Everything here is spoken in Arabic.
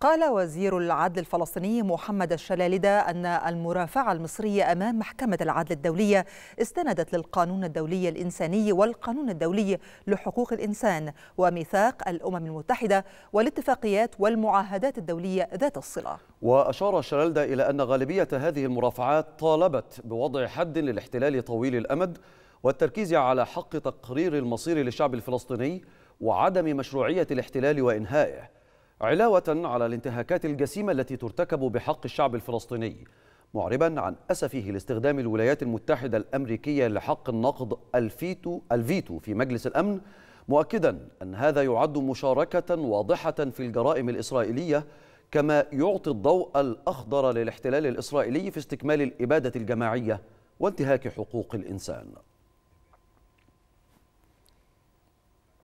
قال وزير العدل الفلسطيني محمد الشلالدة أن المرافعة المصرية أمام محكمة العدل الدولية استندت للقانون الدولي الإنساني والقانون الدولي لحقوق الإنسان وميثاق الأمم المتحدة والاتفاقيات والمعاهدات الدولية ذات الصلة وأشار الشلالدة إلى أن غالبية هذه المرافعات طالبت بوضع حد للاحتلال طويل الأمد والتركيز على حق تقرير المصير للشعب الفلسطيني وعدم مشروعية الاحتلال وإنهائه علاوة على الانتهاكات الجسيمة التي ترتكب بحق الشعب الفلسطيني معربا عن أسفه لاستخدام الولايات المتحدة الأمريكية لحق النقض الفيتو, الفيتو في مجلس الأمن مؤكدا أن هذا يعد مشاركة واضحة في الجرائم الإسرائيلية كما يعطي الضوء الأخضر للاحتلال الإسرائيلي في استكمال الإبادة الجماعية وانتهاك حقوق الإنسان